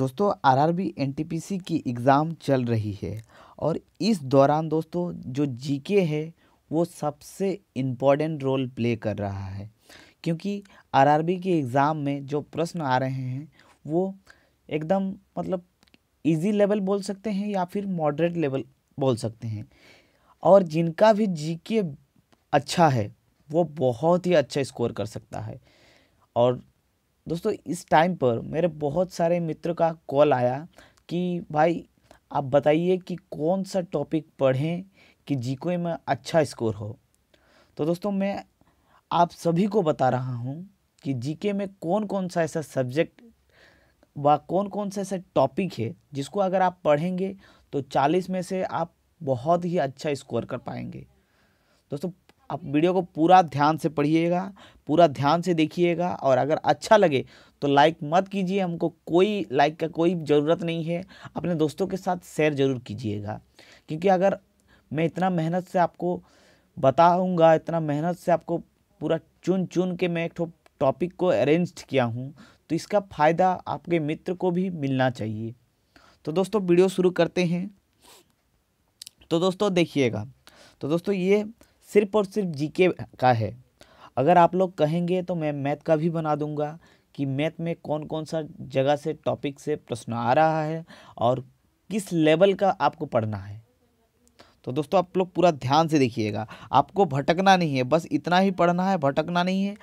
दोस्तों RRB NTPC की exam चल रही है और इस दौरान दोस्तों जो जीके है वो सबसे इम्पॉर्टेंट रोल प्ले कर रहा है क्योंकि आरआरबी के एग्ज़ाम में जो प्रश्न आ रहे हैं वो एकदम मतलब इजी लेवल बोल सकते हैं या फिर मॉडरेट लेवल बोल सकते हैं और जिनका भी जीके अच्छा है वो बहुत ही अच्छा स्कोर कर सकता है और दोस्तों इस टाइम पर मेरे बहुत सारे मित्र का कॉल आया कि भाई आप बताइए कि कौन सा टॉपिक पढ़ें कि जीको e में अच्छा स्कोर हो तो दोस्तों मैं आप सभी को बता रहा हूँ कि जीके e में कौन कौन सा ऐसा सब्जेक्ट व कौन कौन सा ऐसा टॉपिक है जिसको अगर आप पढ़ेंगे तो चालीस में से आप बहुत ही अच्छा स्कोर कर पाएंगे दोस्तों आप वीडियो को पूरा ध्यान से पढ़िएगा पूरा ध्यान से देखिएगा और अगर अच्छा लगे तो लाइक मत कीजिए हमको कोई लाइक का कोई ज़रूरत नहीं है अपने दोस्तों के साथ शेयर ज़रूर कीजिएगा क्योंकि अगर मैं इतना मेहनत से आपको बताऊंगा इतना मेहनत से आपको पूरा चुन चुन के मैं एक टॉपिक को अरेंज किया हूँ तो इसका फ़ायदा आपके मित्र को भी मिलना चाहिए तो दोस्तों वीडियो शुरू करते हैं तो दोस्तों देखिएगा तो दोस्तों ये सिर्फ और सिर्फ जीके का है अगर आप लोग कहेंगे तो मैं मैथ का भी बना दूंगा कि मैथ में कौन कौन सा जगह से टॉपिक से प्रश्न आ रहा है और किस लेवल का आपको पढ़ना है तो दोस्तों आप लोग पूरा ध्यान से देखिएगा आपको भटकना नहीं है बस इतना ही पढ़ना है भटकना नहीं है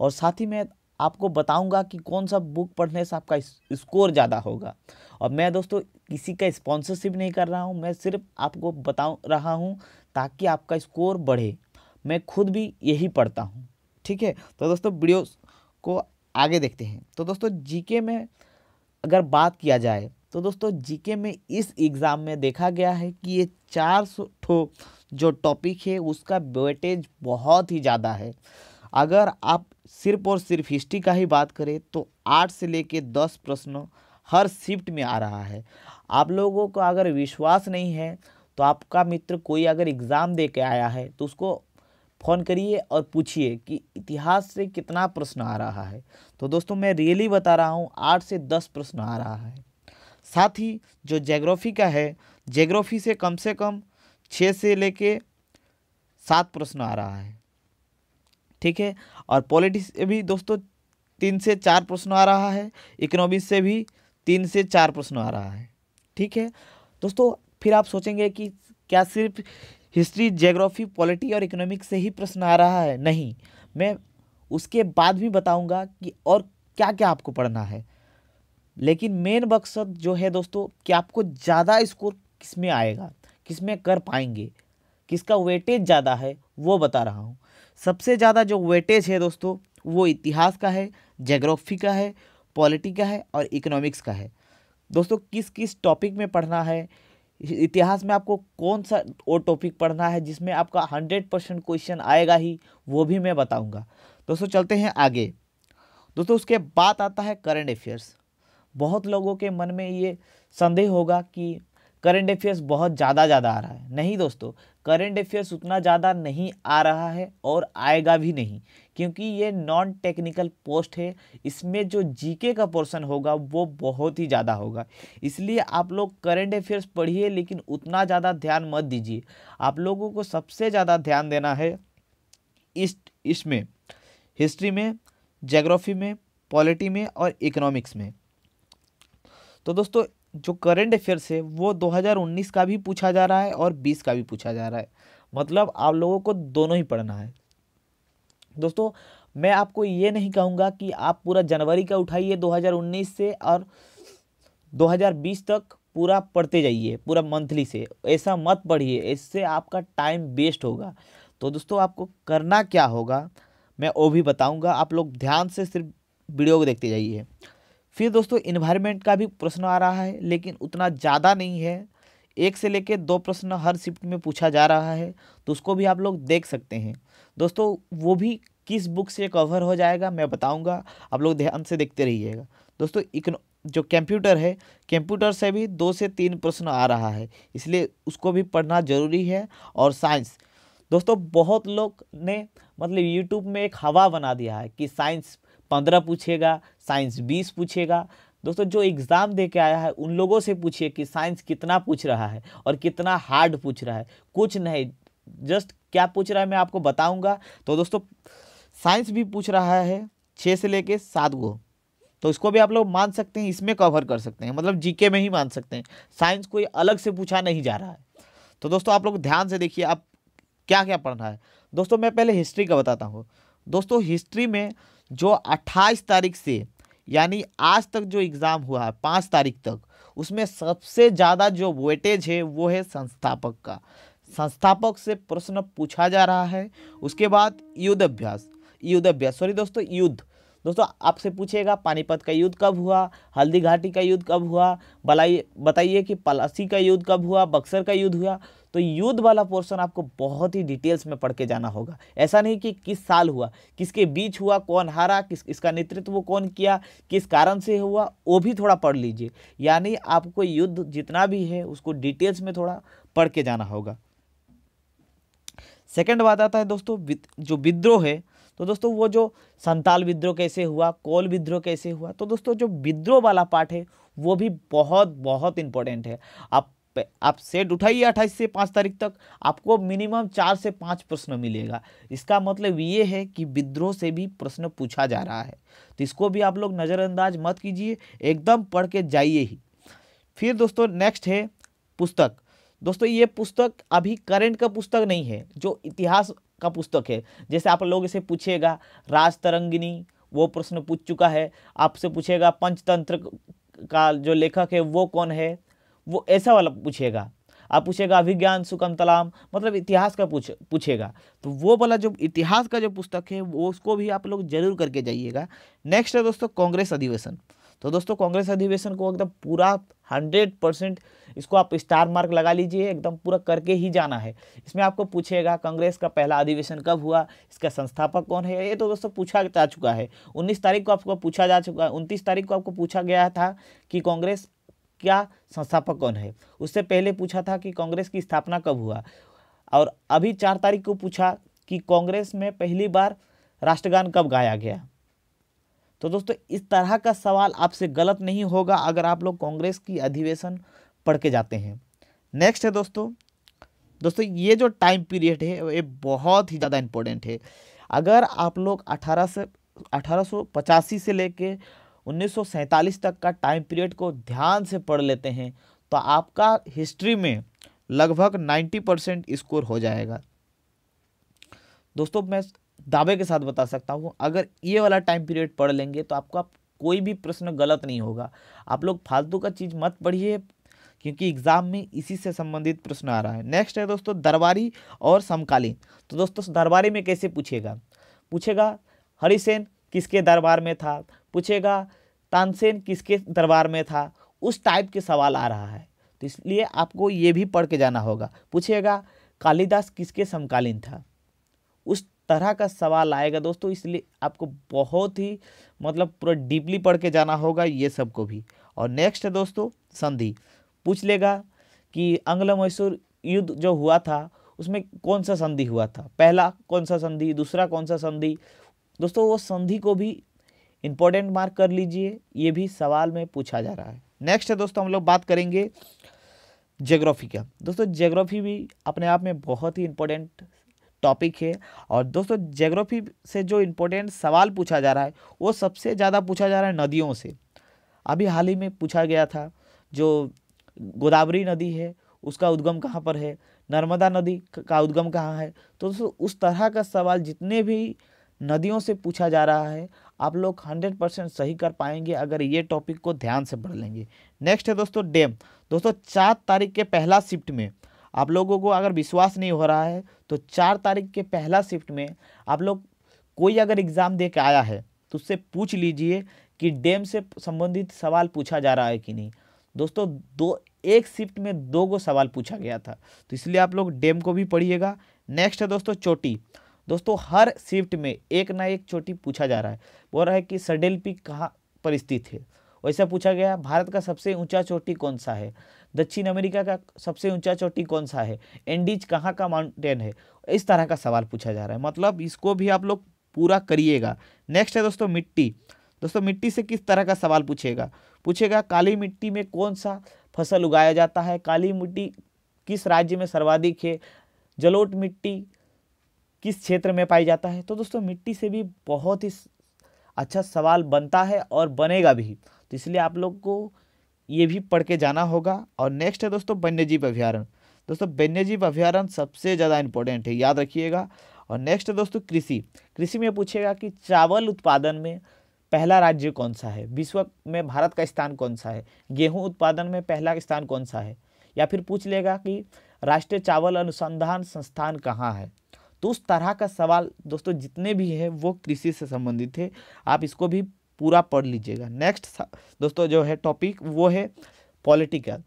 और साथ ही मैं आपको बताऊंगा कि कौन सा बुक पढ़ने से आपका स्कोर ज़्यादा होगा और मैं दोस्तों किसी का स्पॉन्सरशिप नहीं कर रहा हूँ मैं सिर्फ आपको बता रहा हूँ ताकि आपका स्कोर बढ़े मैं खुद भी यही पढ़ता हूँ ठीक है तो दोस्तों वीडियो को आगे देखते हैं तो दोस्तों जीके में अगर बात किया जाए तो दोस्तों जीके में इस एग्ज़ाम में देखा गया है कि ये चार सौ जो टॉपिक है उसका वेटेज बहुत ही ज़्यादा है अगर आप सिर्फ और सिर्फ हिस्ट्री का ही बात करें तो आठ से लेके दस प्रश्नों हर शिफ्ट में आ रहा है आप लोगों को अगर विश्वास नहीं है तो आपका मित्र कोई अगर एग्ज़ाम दे के आया है तो उसको फ़ोन करिए और पूछिए कि इतिहास से कितना प्रश्न आ रहा है तो दोस्तों मैं रियली बता रहा हूँ आठ से दस प्रश्न आ रहा है साथ ही जो जेग्राफी का है जेग्राफी से कम से कम छः से लेके सात प्रश्न आ रहा है ठीक है और पॉलिटिक्स से भी दोस्तों तीन से चार प्रश्न आ रहा है इकोनॉमिक्स से भी तीन से चार प्रश्न आ रहा है ठीक है दोस्तों फिर आप सोचेंगे कि क्या सिर्फ हिस्ट्री जोग्राफी पॉलिटी और इकोनॉमिक से ही प्रश्न आ रहा है नहीं मैं उसके बाद भी बताऊंगा कि और क्या क्या आपको पढ़ना है लेकिन मेन मकसद जो है दोस्तों कि आपको ज़्यादा स्कोर किस में आएगा किस में कर पाएंगे किसका वेटेज ज़्यादा है वो बता रहा हूँ सबसे ज़्यादा जो वेटेज है दोस्तों वो इतिहास का है जोग्राफी का है पॉलिटी का है और इकोनॉमिक्स का है दोस्तों किस किस टॉपिक में पढ़ना है इतिहास में आपको कौन सा वो टॉपिक पढ़ना है जिसमें आपका हंड्रेड परसेंट क्वेश्चन आएगा ही वो भी मैं बताऊंगा दोस्तों चलते हैं आगे दोस्तों उसके बाद आता है करंट अफेयर्स बहुत लोगों के मन में ये संदेह होगा कि करंट अफेयर्स बहुत ज़्यादा ज़्यादा आ रहा है नहीं दोस्तों करेंट अफेयर्स उतना ज़्यादा नहीं आ रहा है और आएगा भी नहीं क्योंकि ये नॉन टेक्निकल पोस्ट है इसमें जो जीके का पोर्शन होगा वो बहुत ही ज़्यादा होगा इसलिए आप लोग करेंट अफेयर्स पढ़िए लेकिन उतना ज़्यादा ध्यान मत दीजिए आप लोगों को सबसे ज़्यादा ध्यान देना है इस इसमें हिस्ट्री में जोग्राफी में पॉलिटी में और इकोनॉमिक्स में तो दोस्तों जो करंट अफेयर्स है वो 2019 का भी पूछा जा रहा है और 20 का भी पूछा जा रहा है मतलब आप लोगों को दोनों ही पढ़ना है दोस्तों मैं आपको ये नहीं कहूँगा कि आप पूरा जनवरी का उठाइए 2019 से और 2020 तक पूरा पढ़ते जाइए पूरा मंथली से ऐसा मत पढ़िए इससे आपका टाइम वेस्ट होगा तो दोस्तों आपको करना क्या होगा मैं वो भी बताऊँगा आप लोग ध्यान से सिर्फ वीडियो को देखते जाइए फिर दोस्तों इन्वायरमेंट का भी प्रश्न आ रहा है लेकिन उतना ज़्यादा नहीं है एक से लेकर दो प्रश्न हर शिफ्ट में पूछा जा रहा है तो उसको भी आप लोग देख सकते हैं दोस्तों वो भी किस बुक से कवर हो जाएगा मैं बताऊंगा आप लोग ध्यान से देखते रहिएगा दोस्तों इकनो जो कंप्यूटर है कंप्यूटर से भी दो से तीन प्रश्न आ रहा है इसलिए उसको भी पढ़ना जरूरी है और साइंस दोस्तों बहुत लोग ने मतलब यूट्यूब में एक हवा बना दिया है कि साइंस पंद्रह पूछेगा साइंस बीस पूछेगा दोस्तों जो एग्ज़ाम दे के आया है उन लोगों से पूछिए कि साइंस कितना पूछ रहा है और कितना हार्ड पूछ रहा है कुछ नहीं जस्ट क्या पूछ रहा है मैं आपको बताऊंगा तो दोस्तों साइंस भी पूछ रहा है छः से लेके सात गो तो इसको भी आप लोग मान सकते हैं इसमें कवर कर सकते हैं मतलब जीके में ही मान सकते हैं साइंस कोई अलग से पूछा नहीं जा रहा है तो दोस्तों आप लोग ध्यान से देखिए आप क्या क्या पढ़ रहा है दोस्तों मैं पहले हिस्ट्री का बताता हूँ दोस्तों हिस्ट्री में जो 28 तारीख से यानी आज तक जो एग्ज़ाम हुआ है पाँच तारीख तक उसमें सबसे ज़्यादा जो वेटेज है वो है संस्थापक का संस्थापक से प्रश्न पूछा जा रहा है उसके बाद युद्ध अभ्यास युद्ध अभ्यास सॉरी दोस्तों युद्ध दोस्तों आपसे पूछेगा पानीपत का युद्ध कब हुआ हल्दी घाटी का युद्ध कब हुआ बलाई बताइए कि पलासी का युद्ध कब हुआ बक्सर का युद्ध हुआ तो युद्ध वाला पोर्सन आपको बहुत ही डिटेल्स में पढ़ के जाना होगा ऐसा नहीं कि किस साल हुआ किसके बीच हुआ कौन हारा किस इसका नेतृत्व कौन किया किस कारण से हुआ वो भी थोड़ा पढ़ लीजिए यानी आपको युद्ध जितना भी है उसको डिटेल्स में थोड़ा पढ़ के जाना होगा सेकेंड बात आता है दोस्तों जो विद्रोह है तो दोस्तों वो जो संताल विद्रोह कैसे हुआ कोल विद्रोह कैसे हुआ तो दोस्तों जो विद्रोह वाला पार्ट है वो भी बहुत बहुत इंपॉर्टेंट है आप आप सेट उठाइए अट्ठाईस से पाँच तारीख तक आपको मिनिमम चार से पाँच प्रश्न मिलेगा इसका मतलब ये है कि विद्रोह से भी प्रश्न पूछा जा रहा है तो इसको भी आप लोग नज़रअंदाज मत कीजिए एकदम पढ़ के जाइए ही फिर दोस्तों नेक्स्ट है पुस्तक दोस्तों ये पुस्तक अभी करंट का पुस्तक नहीं है जो इतिहास का पुस्तक है जैसे आप लोग इसे पूछेगा राज तरंगिनी वो प्रश्न पूछ चुका है आपसे पूछेगा पंचतंत्र का जो लेखक है वो कौन है वो ऐसा वाला पूछेगा आप पूछेगा अभिज्ञान सुकम तलाम मतलब इतिहास का पूछ पूछेगा तो वो वाला जो इतिहास का जो पुस्तक है वो उसको भी आप लोग जरूर करके जाइएगा नेक्स्ट है दोस्तों कांग्रेस अधिवेशन तो दोस्तों कांग्रेस अधिवेशन को एकदम पूरा हंड्रेड परसेंट इसको आप स्टार मार्क लगा लीजिए एकदम पूरा करके ही जाना है इसमें आपको पूछेगा कांग्रेस का पहला अधिवेशन कब हुआ इसका संस्थापक कौन है ये तो दोस्तों पूछा जा चुका है 19 तारीख को आपको पूछा जा चुका है उनतीस तारीख को आपको पूछा गया था कि कांग्रेस क्या संस्थापक कौन है उससे पहले पूछा था कि कांग्रेस की स्थापना कब हुआ और अभी चार तारीख को पूछा कि कांग्रेस में पहली बार राष्ट्रगान कब गाया गया तो दोस्तों इस तरह का सवाल आपसे गलत नहीं होगा अगर आप लोग कांग्रेस की अधिवेशन पढ़ के जाते हैं नेक्स्ट है दोस्तों दोस्तों ये जो टाइम पीरियड है ये बहुत ही ज़्यादा इम्पोर्टेंट है अगर आप लोग अठारह से अठारह से लेके 1947 तक का टाइम पीरियड को ध्यान से पढ़ लेते हैं तो आपका हिस्ट्री में लगभग 90 परसेंट स्कोर हो जाएगा दोस्तों मैं दावे के साथ बता सकता हूँ अगर ये वाला टाइम पीरियड पढ़ लेंगे तो आपका कोई भी प्रश्न गलत नहीं होगा आप लोग फालतू का चीज़ मत पढ़िए क्योंकि एग्जाम में इसी से संबंधित प्रश्न आ रहा है नेक्स्ट है दोस्तों दरबारी और समकालीन तो दोस्तों दरबारी में कैसे पूछेगा पूछेगा हरिसेन किसके दरबार में था पूछेगा तानसेन किसके दरबार में था उस टाइप के सवाल आ रहा है तो इसलिए आपको ये भी पढ़ के जाना होगा पूछेगा कालिदास किसके समकालीन था उस तरह का सवाल आएगा दोस्तों इसलिए आपको बहुत ही मतलब पूरा डीपली पढ़ के जाना होगा ये सब को भी और नेक्स्ट है दोस्तों संधि पूछ लेगा कि अंग्ल मैसूर युद्ध जो हुआ था उसमें कौन सा संधि हुआ था पहला कौन सा संधि दूसरा कौन सा संधि दोस्तों वो संधि को भी इंपॉर्टेंट मार्क कर लीजिए ये भी सवाल में पूछा जा रहा है नेक्स्ट है दोस्तों हम लोग बात करेंगे जोग्राफी का दोस्तों जोग्राफी भी अपने आप में बहुत ही इंपॉर्टेंट टॉपिक है और दोस्तों जोग्राफी से जो इम्पोर्टेंट सवाल पूछा जा रहा है वो सबसे ज़्यादा पूछा जा रहा है नदियों से अभी हाल ही में पूछा गया था जो गोदावरी नदी है उसका उद्गम कहाँ पर है नर्मदा नदी का उद्गम कहाँ है तो दोस्तों उस तरह का सवाल जितने भी नदियों से पूछा जा रहा है आप लोग हंड्रेड परसेंट सही कर पाएंगे अगर ये टॉपिक को ध्यान से पढ़ लेंगे नेक्स्ट है दोस्तों डैम दोस्तों चार तारीख के पहला शिफ्ट में आप लोगों को अगर विश्वास नहीं हो रहा है तो चार तारीख के पहला शिफ्ट में आप लोग कोई अगर एग्ज़ाम दे के आया है तो उससे पूछ लीजिए कि डैम से संबंधित सवाल पूछा जा रहा है कि नहीं दोस्तों दो एक शिफ्ट में दो गो सवाल पूछा गया था तो इसलिए आप लोग डैम को भी पढ़िएगा नेक्स्ट है दोस्तों चोटी दोस्तों हर शिफ्ट में एक ना एक चोटी पूछा जा रहा है बोल रहा है कि सडेल पीक कहाँ पर स्थित है वैसा पूछा गया भारत का सबसे ऊंचा चोटी कौन सा है दक्षिण अमेरिका का सबसे ऊंचा चोटी कौन सा है एंडीज कहाँ का माउंटेन है इस तरह का सवाल पूछा जा रहा है मतलब इसको भी आप लोग पूरा करिएगा नेक्स्ट है दोस्तों मिट्टी दोस्तों मिट्टी से किस तरह का सवाल पूछेगा पूछेगा काली मिट्टी में कौन सा फसल उगाया जाता है काली मिट्टी किस राज्य में सर्वाधिक है जलोट मिट्टी किस क्षेत्र में पाई जाता है तो दोस्तों मिट्टी से भी बहुत ही अच्छा सवाल बनता है और बनेगा भी तो इसलिए आप लोग को ये भी पढ़ के जाना होगा और नेक्स्ट है दोस्तों वन्यजीव अभ्यारण्य दोस्तों वन्यजीव अभ्यारण्य सबसे ज़्यादा इम्पोर्टेंट है याद रखिएगा और नेक्स्ट है दोस्तों कृषि कृषि में पूछेगा कि चावल उत्पादन में पहला राज्य कौन सा है विश्व में भारत का स्थान कौन सा है गेहूँ उत्पादन में पहला स्थान कौन सा है या फिर पूछ लेगा कि राष्ट्रीय चावल अनुसंधान संस्थान कहाँ है तो उस तरह का सवाल दोस्तों जितने भी है वो कृषि से संबंधित है आप इसको भी पूरा पढ़ लीजिएगा नेक्स्ट दोस्तों जो है टॉपिक वो है पॉलिटिकल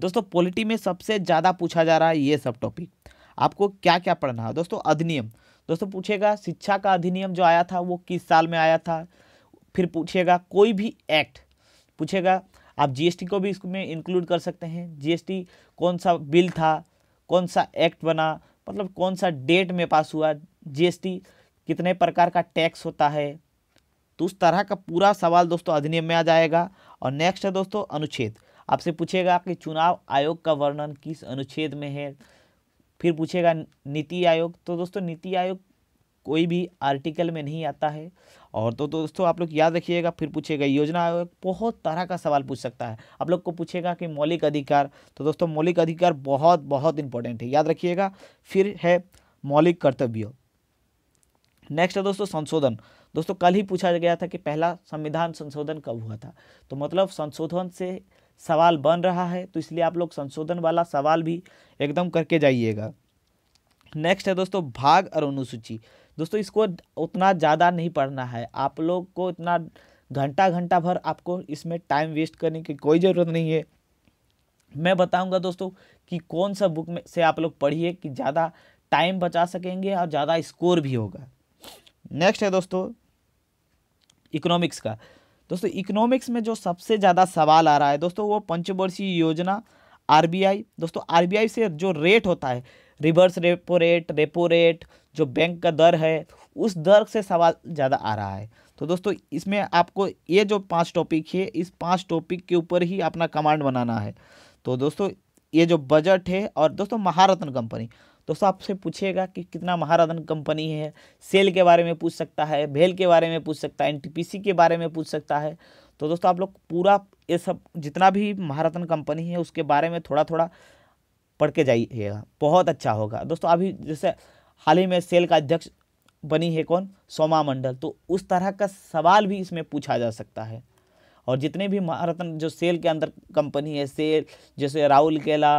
दोस्तों पॉलिटी में सबसे ज़्यादा पूछा जा रहा है ये सब टॉपिक आपको क्या क्या पढ़ना है दोस्तों अधिनियम दोस्तों पूछेगा शिक्षा का अधिनियम जो आया था वो किस साल में आया था फिर पूछेगा कोई भी एक्ट पूछेगा आप जीएसटी को भी इसमें इंक्लूड कर सकते हैं जीएसटी कौन सा बिल था कौन सा एक्ट बना मतलब कौन सा डेट में पास हुआ जीएसटी कितने प्रकार का टैक्स होता है तो उस तरह का पूरा सवाल दोस्तों अधिनियम में आ जाएगा और नेक्स्ट है दोस्तों अनुच्छेद आपसे पूछेगा कि चुनाव आयोग का वर्णन किस अनुच्छेद में है फिर पूछेगा नीति आयोग तो दोस्तों नीति आयोग कोई भी आर्टिकल में नहीं आता है और तो दोस्तों आप लोग याद रखिएगा फिर पूछेगा योजना आयोग बहुत तरह का सवाल पूछ सकता है आप लोग को पूछेगा कि मौलिक अधिकार तो दोस्तों मौलिक अधिकार बहुत बहुत इंपॉर्टेंट है याद रखिएगा फिर है मौलिक कर्तव्य नेक्स्ट है दोस्तों संशोधन दोस्तों कल ही पूछा गया था कि पहला संविधान संशोधन कब हुआ था तो मतलब संशोधन से सवाल बन रहा है तो इसलिए आप लोग संशोधन वाला सवाल भी एकदम करके जाइएगा नेक्स्ट है दोस्तों भाग और अनुसूची दोस्तों इसको उतना ज़्यादा नहीं पढ़ना है आप लोग को इतना घंटा घंटा भर आपको इसमें टाइम वेस्ट करने की कोई ज़रूरत नहीं है मैं बताऊंगा दोस्तों कि कौन सा बुक में से आप लोग पढ़िए कि ज़्यादा टाइम बचा सकेंगे और ज़्यादा स्कोर भी होगा नेक्स्ट है दोस्तों इकोनॉमिक्स का दोस्तों इकोनॉमिक्स में जो सबसे ज़्यादा सवाल आ रहा है दोस्तों वो पंचवर्षीय योजना आरबीआई दोस्तों आरबीआई से जो रेट होता है reverse repo rate repo rate जो बैंक का दर है उस दर से सवाल ज़्यादा आ रहा है तो दोस्तों इसमें आपको ये जो पांच टॉपिक है इस पांच टॉपिक के ऊपर ही अपना कमांड बनाना है तो दोस्तों ये जो बजट है और दोस्तों महारत्न कंपनी तो दोस्तों आपसे पूछेगा कि कितना महारत्न कंपनी है सेल के बारे में पूछ सकता है भेल के बारे में पूछ सकता है एन के बारे में पूछ सकता है तो दोस्तों आप लोग पूरा ये सब जितना भी महारत्न कंपनी है उसके बारे में थोड़ा थोड़ा पढ़ के जाइएगा बहुत अच्छा होगा दोस्तों अभी जैसे हाल ही में सेल का अध्यक्ष बनी है कौन सोमा मंडल तो उस तरह का सवाल भी इसमें पूछा जा सकता है और जितने भी महारत्न जो सेल के अंदर कंपनी है सेल जैसे राहुल केला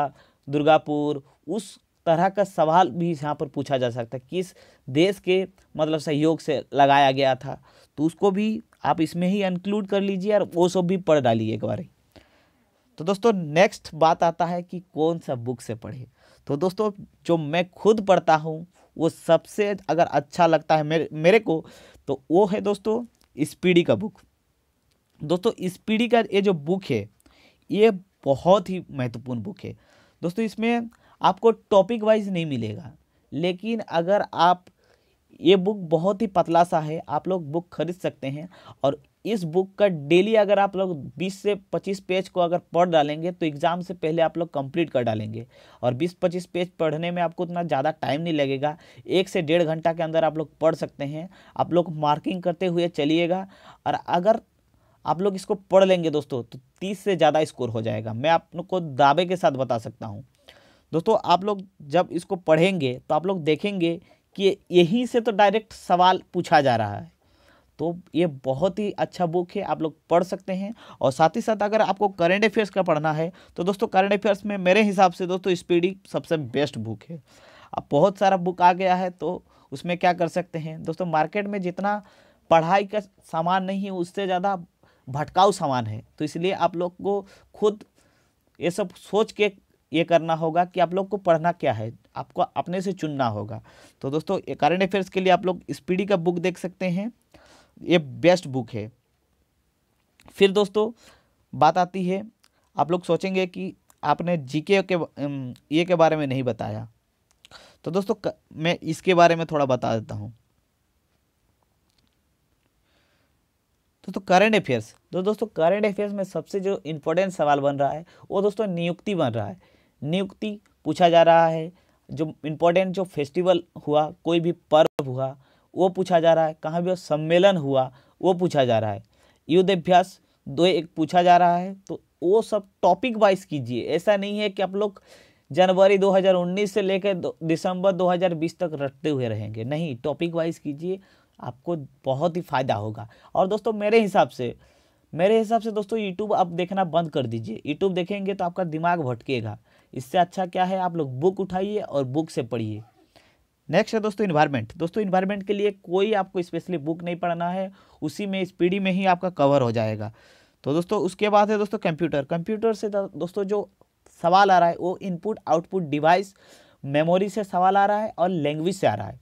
दुर्गापुर उस तरह का सवाल भी यहाँ पर पूछा जा सकता है किस देश के मतलब सहयोग से लगाया गया था तो उसको भी आप इसमें ही इंक्लूड कर लीजिए और वो सब भी पढ़ डालिए एक बार तो दोस्तों नेक्स्ट बात आता है कि कौन सा बुक से पढ़े तो दोस्तों जो मैं खुद पढ़ता हूँ वो सबसे अगर अच्छा लगता है मेरे मेरे को तो वो है दोस्तों स्पीडी का बुक दोस्तों स्पीडी का ये जो बुक है ये बहुत ही महत्वपूर्ण बुक है दोस्तों इसमें आपको टॉपिक वाइज नहीं मिलेगा लेकिन अगर आप ये बुक बहुत ही पतला सा है आप लोग बुक खरीद सकते हैं और इस बुक का डेली अगर आप लोग 20 से 25 पेज को अगर पढ़ डालेंगे तो एग्ज़ाम से पहले आप लोग कंप्लीट कर डालेंगे और 20-25 पेज पढ़ने में आपको उतना ज़्यादा टाइम नहीं लगेगा एक से डेढ़ घंटा के अंदर आप लोग पढ़ सकते हैं आप लोग मार्किंग करते हुए चलिएगा और अगर आप लोग इसको पढ़ लेंगे दोस्तों तो तीस से ज़्यादा स्कोर हो जाएगा मैं आप लोग को दावे के साथ बता सकता हूँ दोस्तों आप लोग जब इसको पढ़ेंगे तो आप लोग देखेंगे कि यहीं से तो डायरेक्ट सवाल पूछा जा रहा है तो ये बहुत ही अच्छा बुक है आप लोग पढ़ सकते हैं और साथ ही साथ अगर आपको करंट अफेयर्स का पढ़ना है तो दोस्तों करंट अफेयर्स में मेरे हिसाब से दोस्तों स्पीडी सबसे बेस्ट बुक है अब बहुत सारा बुक आ गया है तो उसमें क्या कर सकते हैं दोस्तों मार्केट में जितना पढ़ाई का सामान नहीं है उससे ज़्यादा भटकाऊ सामान है तो इसलिए आप लोग को खुद ये सब सोच के ये करना होगा कि आप लोग को पढ़ना क्या है आपको अपने से चुनना होगा तो दोस्तों करेंट अफेयर्स के लिए आप लोग स्पीडी का बुक देख सकते हैं ये बेस्ट बुक है फिर दोस्तों बात आती है आप लोग सोचेंगे कि आपने जीके के ये के बारे में नहीं बताया तो दोस्तों मैं इसके बारे में थोड़ा बता देता हूँ दोस्तों करंट अफेयर्स तो दोस्तों करंट अफेयर्स में सबसे जो इम्पोर्टेंट सवाल बन रहा है वो दोस्तों नियुक्ति बन रहा है नियुक्ति पूछा जा रहा है जो इम्पोर्टेंट जो फेस्टिवल हुआ कोई भी पर्व हुआ वो पूछा जा रहा है कहाँ भी सम्मेलन हुआ वो पूछा जा रहा है युद्ध अभ्यास दो एक पूछा जा रहा है तो वो सब टॉपिक वाइज कीजिए ऐसा नहीं है कि आप लोग जनवरी 2019 से लेकर दिसंबर 2020 तक रटते हुए रहेंगे नहीं टॉपिक वाइज कीजिए आपको बहुत ही फ़ायदा होगा और दोस्तों मेरे हिसाब से मेरे हिसाब से दोस्तों यूट्यूब आप देखना बंद कर दीजिए यूट्यूब देखेंगे तो आपका दिमाग भटकेगा इससे अच्छा क्या है आप लोग बुक उठाइए और बुक से पढ़िए नेक्स्ट है दोस्तों इन्वायरमेंट दोस्तों इन्वायरमेंट के लिए कोई आपको स्पेशली बुक नहीं पढ़ना है उसी में स्पीडी में ही आपका कवर हो जाएगा तो दोस्तों उसके बाद है दोस्तों कंप्यूटर कंप्यूटर से दोस्तों जो सवाल आ रहा है वो इनपुट आउटपुट डिवाइस मेमोरी से सवाल आ रहा है और लैंग्वेज से आ रहा है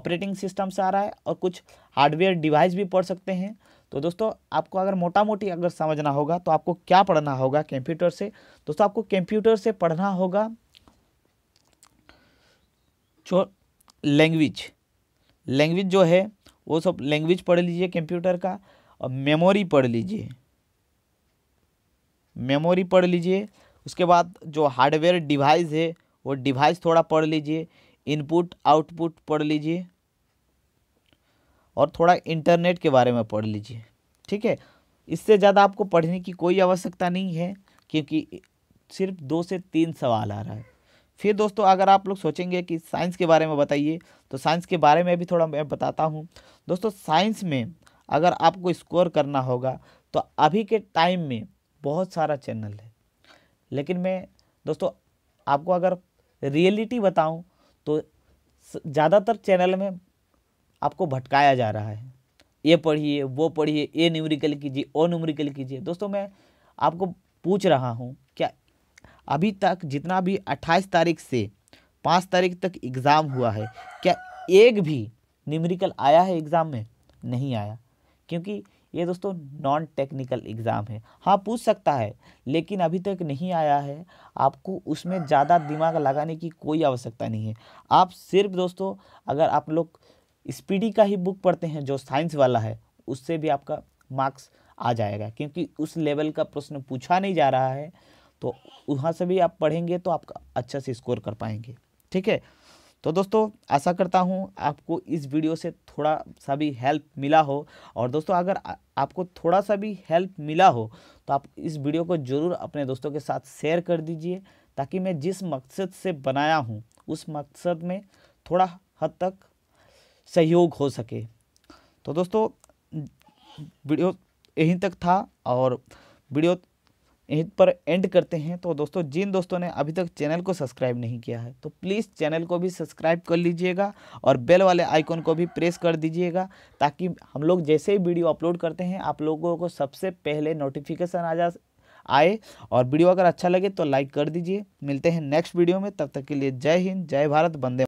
ऑपरेटिंग सिस्टम से आ रहा है और कुछ हार्डवेयर डिवाइस भी पढ़ सकते हैं तो दोस्तों आपको अगर मोटा मोटी अगर समझना होगा तो आपको क्या पढ़ना होगा कंप्यूटर से दोस्तों आपको कंप्यूटर से पढ़ना होगा लैंग्वेज लैंग्वेज जो है वो सब लैंग्वेज पढ़ लीजिए कंप्यूटर का और मेमोरी पढ़ लीजिए मेमोरी पढ़ लीजिए उसके बाद जो हार्डवेयर डिवाइस है वो डिवाइस थोड़ा पढ़ लीजिए इनपुट आउटपुट पढ़ लीजिए और थोड़ा इंटरनेट के बारे में पढ़ लीजिए ठीक है इससे ज़्यादा आपको पढ़ने की कोई आवश्यकता नहीं है क्योंकि सिर्फ दो से तीन सवाल आ रहा है फिर दोस्तों अगर आप लोग सोचेंगे कि साइंस के बारे में बताइए तो साइंस के बारे में भी थोड़ा मैं बताता हूँ दोस्तों साइंस में अगर आपको स्कोर करना होगा तो अभी के टाइम में बहुत सारा चैनल है लेकिन मैं दोस्तों आपको अगर रियलिटी बताऊं तो ज़्यादातर चैनल में आपको भटकाया जा रहा है ये पढ़िए वो पढ़िए ये न्यूमरिकल कीजिए ओ न्यूमरिकल कीजिए दोस्तों मैं आपको पूछ रहा हूँ अभी तक जितना भी अट्ठाईस तारीख से पाँच तारीख तक एग्ज़ाम हुआ है क्या एक भी न्यूमरिकल आया है एग्ज़ाम में नहीं आया क्योंकि ये दोस्तों नॉन टेक्निकल एग्ज़ाम है हाँ पूछ सकता है लेकिन अभी तक नहीं आया है आपको उसमें ज़्यादा दिमाग लगाने की कोई आवश्यकता नहीं है आप सिर्फ दोस्तों अगर आप लोग स्पीडी का ही बुक पढ़ते हैं जो साइंस वाला है उससे भी आपका मार्क्स आ जाएगा क्योंकि उस लेवल का प्रश्न पूछा नहीं जा रहा है तो वहाँ से भी आप पढ़ेंगे तो आप अच्छा से स्कोर कर पाएंगे ठीक है तो दोस्तों आशा करता हूँ आपको इस वीडियो से थोड़ा सा भी हेल्प मिला हो और दोस्तों अगर आपको थोड़ा सा भी हेल्प मिला हो तो आप इस वीडियो को ज़रूर अपने दोस्तों के साथ शेयर कर दीजिए ताकि मैं जिस मकसद से बनाया हूँ उस मकसद में थोड़ा हद तक सहयोग हो सके तो दोस्तों वीडियो यहीं तक था और वीडियो यहीं पर एंड करते हैं तो दोस्तों जिन दोस्तों ने अभी तक चैनल को सब्सक्राइब नहीं किया है तो प्लीज़ चैनल को भी सब्सक्राइब कर लीजिएगा और बेल वाले आइकॉन को भी प्रेस कर दीजिएगा ताकि हम लोग जैसे ही वीडियो अपलोड करते हैं आप लोगों को सबसे पहले नोटिफिकेशन आ जा आए और वीडियो अगर अच्छा लगे तो लाइक कर दीजिए मिलते हैं नेक्स्ट वीडियो में तब तक के लिए जय हिंद जय भारत बंदे